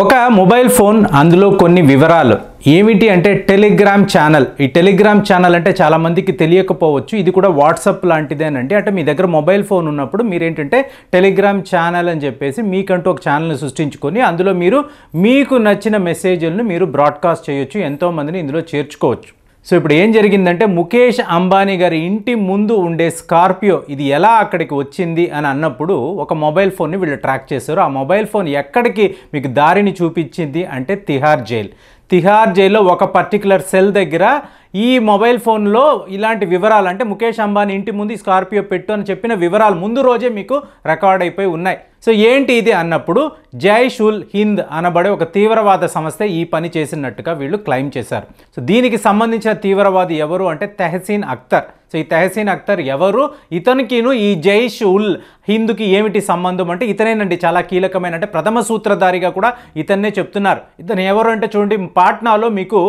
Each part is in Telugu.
ఒక మొబైల్ ఫోన్ అందులో కొన్ని వివరాలు ఏమిటి అంటే టెలిగ్రామ్ ఛానల్ ఈ టెలిగ్రామ్ ఛానల్ అంటే చాలామందికి తెలియకపోవచ్చు ఇది కూడా వాట్సాప్ లాంటిదేనండి అంటే మీ దగ్గర మొబైల్ ఫోన్ ఉన్నప్పుడు మీరేంటంటే టెలిగ్రామ్ ఛానల్ అని చెప్పేసి మీకంటూ ఒక ఛానల్ని సృష్టించుకొని అందులో మీరు మీకు నచ్చిన మెసేజ్లను మీరు బ్రాడ్కాస్ట్ చేయొచ్చు ఎంతోమందిని ఇందులో చేర్చుకోవచ్చు సో ఇప్పుడు ఏం జరిగిందంటే ముఖేష్ అంబానీ గారి ఇంటి ముందు ఉండే స్కార్పియో ఇది ఎలా అక్కడికి వచ్చింది అని అన్నప్పుడు ఒక మొబైల్ ఫోన్ని వీళ్ళు ట్రాక్ చేశారు ఆ మొబైల్ ఫోన్ ఎక్కడికి మీకు దారిని చూపించింది అంటే తిహార్ జైల్ తిహార్ జైల్లో ఒక పర్టికులర్ సెల్ దగ్గర ఈ మొబైల్ ఫోన్లో ఇలాంటి వివరాలు అంటే ముఖేష్ అంబానీ ఇంటి ముందు స్కార్పియో పెట్టు అని చెప్పిన వివరాలు ముందు రోజే మీకు రికార్డ్ అయిపోయి ఉన్నాయి సో ఏంటి ఇది అన్నప్పుడు జైషుల్ హింద్ అనబడే ఒక తీవ్రవాద సంస్థ ఈ పని చేసినట్టుగా వీళ్ళు క్లెయిమ్ చేశారు సో దీనికి సంబంధించిన తీవ్రవాది ఎవరు అంటే తెహసీన్ అఖ్తర్ సో ఈ తెహసీన్ అఖ్తర్ ఎవరు ఇతనికిను ఈ జైష్ ఉల్ హిందుకి ఏమిటి సంబంధం అంటే ఇతనేనండి చాలా కీలకమైన అంటే ప్రథమ సూత్రధారిగా కూడా ఇతన్నే చెప్తున్నారు ఇతను ఎవరు అంటే చూడండి పాట్నాలో మీకు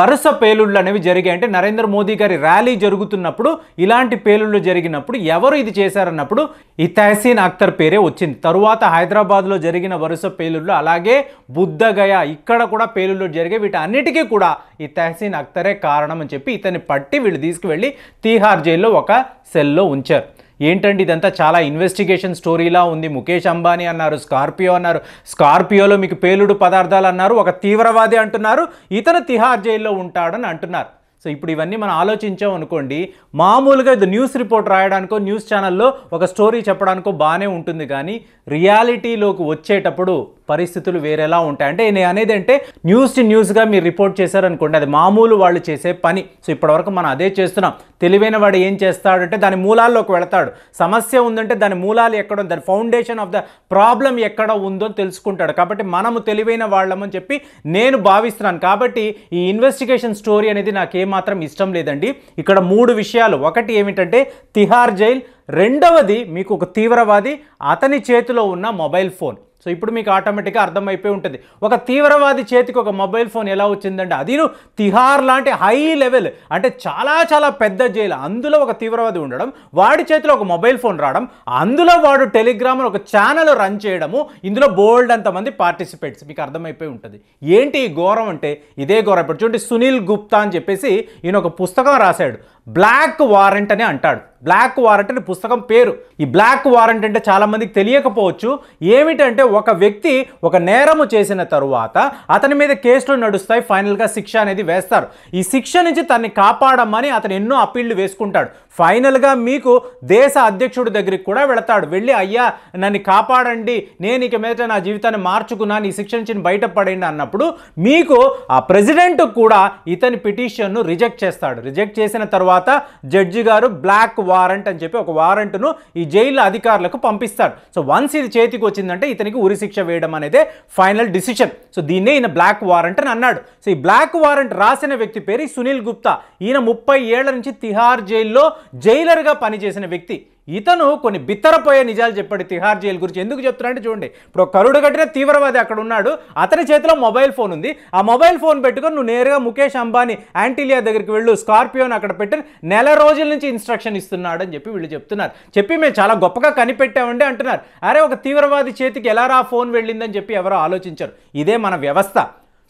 వరుస పేలుళ్ళు అనేవి జరిగి జరిగాయి అంటే నరేంద్ర మోదీ గారి ర్యాలీ జరుగుతున్నప్పుడు ఇలాంటి పేలుళ్ళు జరిగినప్పుడు ఎవరు ఇది చేశారన్నప్పుడు ఈ తహసీన్ అఖ్తర్ పేరే వచ్చింది తరువాత హైదరాబాద్లో జరిగిన వరుస పేలుళ్ళు అలాగే బుద్ధగయ ఇక్కడ కూడా పేలుళ్ళు జరిగే వీటన్నిటికీ కూడా ఈ తహసీన్ అఖ్తరే కారణం అని చెప్పి ఇతన్ని పట్టి వీళ్ళు తీసుకువెళ్ళి తీహార్ జైల్లో ఒక సెల్లో ఉంచారు ఏంటండి ఇదంతా చాలా ఇన్వెస్టిగేషన్ స్టోరీలా ఉంది ముఖేష్ అంబానీ అన్నారు స్కార్పియో అన్నారు స్కార్పియోలో మీకు పేలుడు పదార్థాలు అన్నారు ఒక తీవ్రవాది అంటున్నారు ఇతను తిహార్ జైల్లో ఉంటాడని అంటున్నారు సో ఇప్పుడు ఇవన్నీ మనం ఆలోచించాం అనుకోండి మామూలుగా ఇది న్యూస్ రిపోర్ట్ రాయడానికో న్యూస్ ఛానల్లో ఒక స్టోరీ చెప్పడానికో బాగానే ఉంటుంది కానీ రియాలిటీలోకి వచ్చేటప్పుడు పరిస్థితులు వేరేలా ఉంటాయి అంటే నేను అనేది అంటే న్యూస్ టు న్యూస్గా మీరు రిపోర్ట్ చేశారనుకోండి అది మామూలు వాళ్ళు చేసే పని సో ఇప్పటివరకు మనం అదే చేస్తున్నాం తెలివైన వాడు ఏం చేస్తాడంటే దాని మూలాల్లోకి వెళతాడు సమస్య ఉందంటే దాని మూలాలు ఎక్కడ దాని ఫౌండేషన్ ఆఫ్ ద ప్రాబ్లం ఎక్కడ ఉందో తెలుసుకుంటాడు కాబట్టి మనము తెలివైన వాళ్ళమని చెప్పి నేను భావిస్తున్నాను కాబట్టి ఈ ఇన్వెస్టిగేషన్ స్టోరీ అనేది నాకు ఏమాత్రం ఇష్టం లేదండి ఇక్కడ మూడు విషయాలు ఒకటి ఏమిటంటే తిహార్ జైల్ రెండవది మీకు ఒక తీవ్రవాది అతని చేతిలో ఉన్న మొబైల్ ఫోన్ సో ఇప్పుడు మీకు ఆటోమేటిక్గా అర్థమైపోయి ఉంటుంది ఒక తీవ్రవాది చేతికి ఒక మొబైల్ ఫోన్ ఎలా వచ్చిందంటే అది తిహార్ లాంటి హై లెవెల్ అంటే చాలా చాలా పెద్ద జైలు అందులో ఒక తీవ్రవాది ఉండడం వాడి చేతిలో ఒక మొబైల్ ఫోన్ రావడం అందులో వాడు టెలిగ్రామ్ ఒక ఛానల్ రన్ చేయడము ఇందులో బోల్డ్ అంతమంది పార్టిసిపేట్స్ మీకు అర్థమైపోయి ఉంటుంది ఏంటి ఈ ఘోరం అంటే ఇదే ఘోరం ఇప్పుడు చూడండి సునీల్ గుప్తా అని చెప్పేసి ఈయన ఒక పుస్తకం రాశాడు బ్లాక్ వారెంట్ అని అంటాడు బ్లాక్ వారెంట్ అని పుస్తకం పేరు ఈ బ్లాక్ వారెంట్ అంటే చాలామందికి తెలియకపోవచ్చు ఏమిటంటే ఒక వ్యక్తి ఒక నేరము చేసిన తరువాత అతని మీద కేసులు నడుస్తాయి ఫైనల్గా శిక్ష అనేది వేస్తారు ఈ శిక్ష నుంచి తన్ని కాపాడమని అతను ఎన్నో అప్పీళ్లు వేసుకుంటాడు ఫైనల్గా మీకు దేశ అధ్యక్షుడి దగ్గరికి కూడా వెళతాడు వెళ్ళి అయ్యా నన్ను కాపాడండి నేను ఇక మీద నా జీవితాన్ని మార్చుకున్నాను ఈ శిక్ష నుంచి బయటపడండి అన్నప్పుడు మీకు ఆ ప్రెసిడెంట్ కూడా ఇతని పిటిషన్ను రిజెక్ట్ చేస్తాడు రిజెక్ట్ చేసిన తర్వాత తర్వాత జడ్జి గారు బ్లాక్ వారెంట్ అని చెప్పి ఒక వారెంట్ను ఈ జైలు అధికారులకు పంపిస్తారు సో వన్స్ ఇది చేతికి వచ్చిందంటే ఇతనికి ఉరిశిక్ష వేయడం అనేది ఫైనల్ డిసిషన్ సో దీన్నే ఈయన బ్లాక్ వారెంట్ అని అన్నాడు సో ఈ బ్లాక్ వారెంట్ రాసిన వ్యక్తి పేరు సునీల్ గుప్తా ఈయన ముప్పై ఏళ్ల నుంచి తిహార్ జైల్లో జైలర్గా పనిచేసిన వ్యక్తి ఇతను కొన్ని బిత్తరపోయే నిజాలు చెప్పాడు తిహార్ జైలు గురించి ఎందుకు చెప్తున్నాడంటే చూడండి ఇప్పుడు కరుడు కట్టిన తీవ్రవాది అక్కడ ఉన్నాడు అతని చేతిలో మొబైల్ ఫోన్ ఉంది ఆ మొబైల్ ఫోన్ పెట్టుకొని నువ్వు నేరుగా ముఖేష్ అంబానీ యాంటీలియా దగ్గరికి వెళ్ళు స్కార్పియోని అక్కడ పెట్టి నెల రోజుల నుంచి ఇన్స్ట్రక్షన్ ఇస్తున్నాడు అని చెప్పి వీళ్ళు చెప్తున్నారు చెప్పి మేము చాలా గొప్పగా కనిపెట్టామండి అంటున్నారు అరే ఒక తీవ్రవాది చేతికి ఎలా రా ఫోన్ వెళ్ళిందని చెప్పి ఎవరో ఆలోచించారు ఇదే మన వ్యవస్థ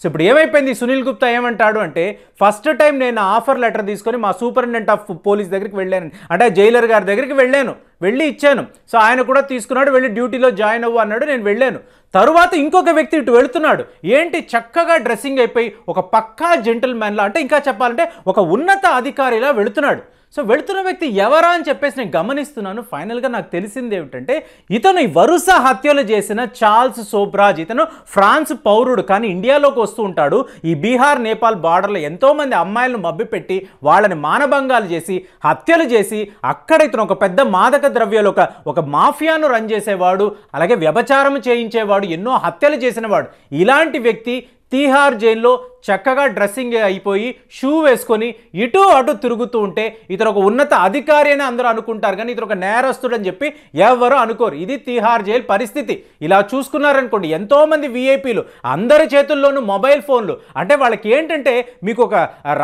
సో ఇప్పుడు ఏమైపోయింది సునీల్ గుప్తా ఏమంటాడు అంటే ఫస్ట్ టైం నేను ఆఫర్ లెటర్ తీసుకొని మా సూపరింటెండెంట్ ఆఫ్ పోలీస్ దగ్గరికి వెళ్ళాను అంటే జైలర్ గారి దగ్గరికి వెళ్ళాను వెళ్ళి ఇచ్చాను సో ఆయన కూడా తీసుకున్నాడు వెళ్ళి డ్యూటీలో జాయిన్ అవ్వు అన్నాడు నేను వెళ్ళాను తరువాత ఇంకొక వ్యక్తి ఇటు వెళుతున్నాడు ఏంటి చక్కగా డ్రెస్సింగ్ అయిపోయి ఒక పక్కా జెంటల్ మ్యాన్లా అంటే ఇంకా చెప్పాలంటే ఒక ఉన్నత అధికారిలా వెళుతున్నాడు సో వెళుతున్న వ్యక్తి ఎవరా అని చెప్పేసి నేను గమనిస్తున్నాను ఫైనల్గా నాకు తెలిసింది ఏమిటంటే ఇతను ఈ వరుస హత్యలు చేసిన చార్ల్స్ సోబ్రాజ్ ఇతను ఫ్రాన్స్ పౌరుడు కానీ ఇండియాలోకి వస్తూ ఉంటాడు ఈ బీహార్ నేపాల్ బార్డర్లో ఎంతోమంది అమ్మాయిలను మబ్బిపెట్టి వాళ్ళని మానభంగాలు చేసి హత్యలు చేసి అక్కడ ఇతను ఒక పెద్ద మాదక మాదక ద్రవ్యాలు ఒక ఒక మాఫియాను రన్ చేసేవాడు అలాగే వ్యభచారం చేయించేవాడు ఎన్నో హత్యలు చేసినవాడు ఇలాంటి వ్యక్తి తీహార్ జైల్లో చక్కగా డ్రెస్సింగ్ అయిపోయి షూ వేసుకొని ఇటు అటు తిరుగుతూ ఉంటే ఇతను ఒక ఉన్నత అధికారి అని అందరూ అనుకుంటారు కానీ ఇతను ఒక నేరస్తుడు అని చెప్పి ఎవరు అనుకోరు ఇది తీహార్ జైలు పరిస్థితి ఇలా చూసుకున్నారనుకోండి ఎంతోమంది విఐపీలు అందరి చేతుల్లోనూ మొబైల్ ఫోన్లు అంటే వాళ్ళకి ఏంటంటే మీకు ఒక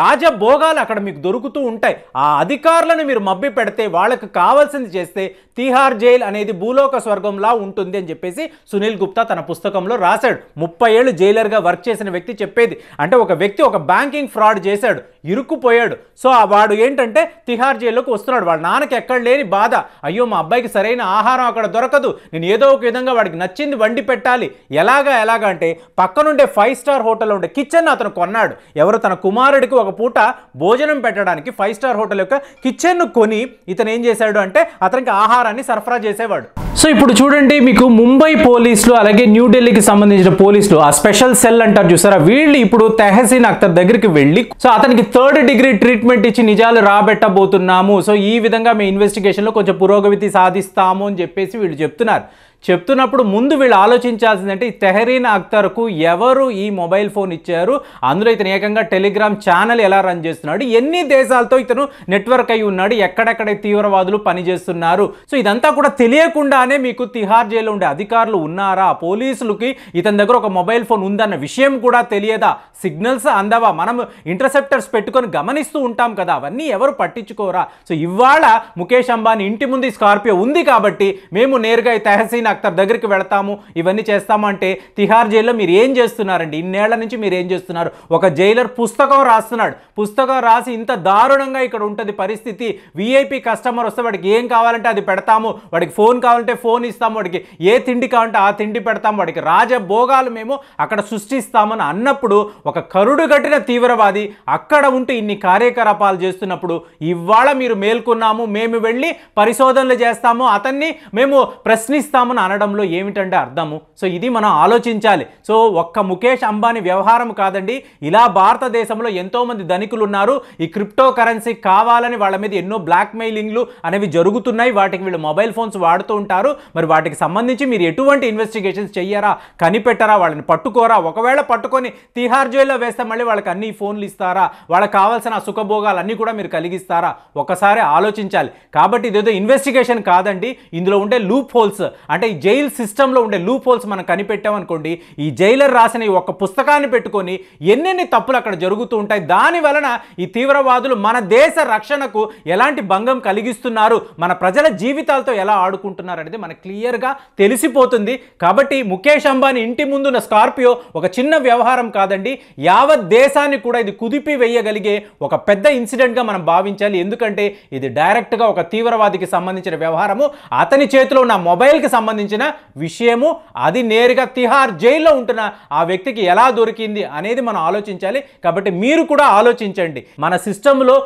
రాజభోగాలు అక్కడ మీకు దొరుకుతూ ఉంటాయి ఆ అధికారులను మీరు మబ్బి పెడితే వాళ్ళకు కావాల్సింది చేస్తే తీహార్ జైలు అనేది భూలోక స్వర్గంలా ఉంటుంది అని చెప్పేసి సునీల్ గుప్తా తన పుస్తకంలో రాశాడు ముప్పై ఏళ్ళు జైలర్గా వర్క్ చేసిన వ్యక్తి చెప్పేది అంటే ఒక వ్యక్తి ఒక బ్యాంకింగ్ ఫ్రాడ్ చేశాడు ఇరుక్కుపోయాడు సో వాడు ఏంటంటే తిహార్ జైల్లోకి వస్తున్నాడు వాడు నాన్నకి ఎక్కడ లేని బాధ అయ్యో మా అబ్బాయికి సరైన ఆహారం అక్కడ దొరకదు నేను ఏదో ఒక విధంగా వాడికి నచ్చింది వండి పెట్టాలి ఎలాగా ఎలాగ అంటే పక్కనుండే ఫైవ్ స్టార్ హోటల్లో ఉండే కిచెన్ అతను కొన్నాడు ఎవరు తన కుమారుడికి ఒక పూట భోజనం పెట్టడానికి ఫైవ్ స్టార్ హోటల్ యొక్క కిచెన్ను కొని ఇతను ఏం చేశాడు అంటే అతనికి ఆహారాన్ని సరఫరా చేసేవాడు సో ఇప్పుడు చూడండి మీకు ముంబై పోలీసులు అలాగే న్యూఢిల్లీకి సంబంధించిన పోలీసులు ఆ స్పెషల్ సెల్ అంటారు చూసారా వీళ్ళు ఇప్పుడు తెహసీన్ అఖ్తర్ దగ్గరికి వెళ్ళి సో అతనికి థర్డ్ డిగ్రీ ట్రీట్మెంట్ ఇచ్చి నిజాలు రాబెట్టబోతున్నాము సో ఈ విధంగా మీ ఇన్వెస్టిగేషన్లో కొంచెం పురోగతి సాధిస్తాము అని చెప్పేసి వీళ్ళు చెప్తున్నారు చెప్తున్నప్పుడు ముందు వీళ్ళు ఆలోచించాల్సిందంటే ఈ తెహరీన్ అఖ్తర్కు ఎవరు ఈ మొబైల్ ఫోన్ ఇచ్చారు అందులో ఇతను ఏకంగా టెలిగ్రామ్ ఛానల్ ఎలా రన్ చేస్తున్నాడు ఎన్ని దేశాలతో ఇతను నెట్వర్క్ అయి ఉన్నాడు ఎక్కడెక్కడ తీవ్రవాదులు పనిచేస్తున్నారు సో ఇదంతా కూడా తెలియకుండానే మీకు తిహార్ జైల్లో ఉండే అధికారులు ఉన్నారా పోలీసులకి ఇతని దగ్గర ఒక మొబైల్ ఫోన్ ఉందన్న విషయం కూడా తెలియదా సిగ్నల్స్ అందవా మనం ఇంటర్సెప్టర్స్ పెట్టుకొని గమనిస్తూ ఉంటాం కదా అవన్నీ ఎవరు పట్టించుకోరా సో ఇవాళ ముఖేష్ అంబానీ ఇంటి ముందు స్కార్పియో ఉంది కాబట్టి మేము నేరుగా ఈ తెహసీన్ హుస్సేన్ దగ్గరికి వెళతాము ఇవన్నీ చేస్తామంటే తిహార్ జైల్లో మీరు ఏం చేస్తున్నారండి ఇన్నేళ్ల నుంచి మీరు ఏం చేస్తున్నారు ఒక జైలర్ పుస్తకం రాస్తున్నాడు పుస్తకం రాసి ఇంత దారుణంగా ఇక్కడ ఉంటుంది పరిస్థితి వీఐపీ కస్టమర్ వస్తే వాడికి ఏం కావాలంటే అది పెడతాము వాడికి ఫోన్ కావాలంటే ఫోన్ ఇస్తాము వాడికి ఏ తిండి కావాలంటే ఆ తిండి పెడతాము వాడికి రాజభోగాలు మేము అక్కడ సృష్టిస్తామని అన్నప్పుడు ఒక కరుడు కట్టిన తీవ్రవాది అక్కడ ఉంటూ ఇన్ని కార్యకలాపాలు చేస్తున్నప్పుడు ఇవాళ మీరు మేల్కొన్నాము మేము వెళ్ళి పరిశోధనలు చేస్తాము అతన్ని మేము ప్రశ్నిస్తామని అని అనడంలో ఏమిటంటే అర్థము సో ఇది మనం ఆలోచించాలి సో ఒక్క ముఖేష్ అంబానీ వ్యవహారం కాదండి ఇలా భారతదేశంలో ఎంతోమంది ధనికులు ఉన్నారు ఈ క్రిప్టో కరెన్సీ కావాలని వాళ్ళ మీద ఎన్నో బ్లాక్ మెయిలింగ్లు అనేవి జరుగుతున్నాయి వాటికి వీళ్ళు మొబైల్ ఫోన్స్ వాడుతూ ఉంటారు మరి వాటికి సంబంధించి మీరు ఎటువంటి ఇన్వెస్టిగేషన్స్ చెయ్యారా కనిపెట్టరా వాళ్ళని పట్టుకోరా ఒకవేళ పట్టుకొని తిహార్ జైల్లో వేస్తే మళ్ళీ వాళ్ళకి అన్ని ఫోన్లు ఇస్తారా వాళ్ళకి కావాల్సిన సుఖభోగాలన్నీ కూడా మీరు కలిగిస్తారా ఒకసారి ఆలోచించాలి కాబట్టి ఇదేదో ఇన్వెస్టిగేషన్ కాదండి ఇందులో ఉండే లూప్ హోల్స్ అంటే ఈ జైల్ సిస్టంలో ఉండే లూప్ హోల్స్ మనం కనిపెట్టామనుకోండి ఈ జైలర్ రాసిన ఈ ఒక్క పుస్తకాన్ని పెట్టుకొని ఎన్నెన్ని తప్పులు అక్కడ జరుగుతూ ఉంటాయి దాని వలన ఈ తీవ్రవాదులు మన దేశ రక్షణకు ఎలాంటి భంగం కలిగిస్తున్నారు మన ప్రజల జీవితాలతో ఎలా ఆడుకుంటున్నారు అనేది మనకు క్లియర్గా తెలిసిపోతుంది కాబట్టి ముఖేష్ అంబానీ ఇంటి ముందున్న స్కార్పియో ఒక చిన్న వ్యవహారం కాదండి యావత్ దేశాన్ని కూడా ఇది కుదిపి వేయగలిగే ఒక పెద్ద ఇన్సిడెంట్గా మనం భావించాలి ఎందుకంటే ఇది డైరెక్ట్గా ఒక తీవ్రవాదికి సంబంధించిన వ్యవహారము అతని చేతిలో ఉన్న మొబైల్కి సంబంధించి సంబంధించిన విషయము అది నేరుగా తిహార్ జైల్లో ఉంటున్న ఆ వ్యక్తికి ఎలా దొరికింది అనేది మనం ఆలోచించాలి కాబట్టి మీరు కూడా ఆలోచించండి మన సిస్టంలో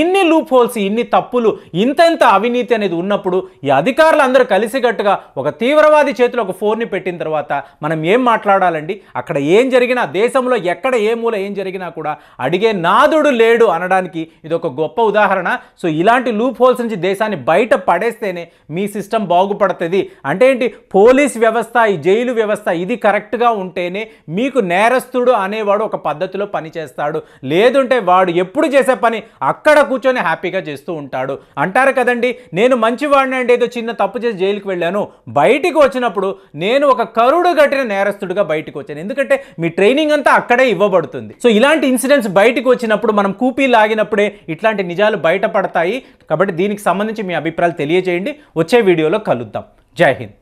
ఇన్ని లూప్ హోల్స్ ఇన్ని తప్పులు ఇంతెంత అవినీతి అనేది ఉన్నప్పుడు ఈ అధికారులు అందరూ కలిసికట్టుగా ఒక తీవ్రవాది చేతిలో ఒక ఫోన్ని పెట్టిన తర్వాత మనం ఏం మాట్లాడాలండి అక్కడ ఏం జరిగినా దేశంలో ఎక్కడ ఏ మూల ఏం జరిగినా కూడా అడిగే నాదుడు లేడు అనడానికి ఇది ఒక గొప్ప ఉదాహరణ సో ఇలాంటి లూప్ హోల్స్ నుంచి దేశాన్ని బయట పడేస్తేనే మీ సిస్టమ్ బాగుపడుతుంది అంటే ఏంటి పోలీస్ వ్యవస్థ ఈ జైలు వ్యవస్థ ఇది కరెక్ట్గా ఉంటేనే మీకు నేరస్తుడు అనేవాడు ఒక పద్ధతిలో పనిచేస్తాడు లేదుంటే వాడు ఎప్పుడు చేసే పని అక్కడ కూర్చొని హ్యాపీగా చేస్తూ ఉంటాడు అంటారు కదండి నేను మంచివాడిని అంటే ఏదో చిన్న తప్పు చేసి జైలుకి వెళ్ళాను బయటికి వచ్చినప్పుడు నేను ఒక కరుడు కట్టిన నేరస్తుడిగా బయటకు వచ్చాను ఎందుకంటే మీ ట్రైనింగ్ అంతా అక్కడే ఇవ్వబడుతుంది సో ఇలాంటి ఇన్సిడెంట్స్ బయటకు వచ్చినప్పుడు మనం కూపీ లాగినప్పుడే ఇట్లాంటి నిజాలు బయటపడతాయి కాబట్టి దీనికి సంబంధించి మీ అభిప్రాయాలు తెలియజేయండి వచ్చే వీడియోలో కలుద్దాం జై హింద్